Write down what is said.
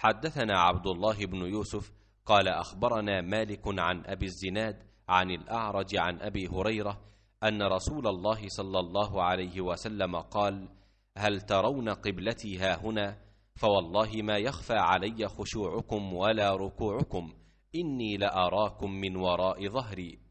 حدثنا عبد الله بن يوسف قال أخبرنا مالك عن أبي الزناد عن الأعرج عن أبي هريرة أن رسول الله صلى الله عليه وسلم قال هل ترون قبلتي ها هنا فوالله ما يخفى علي خشوعكم ولا ركوعكم إني لأراكم من وراء ظهري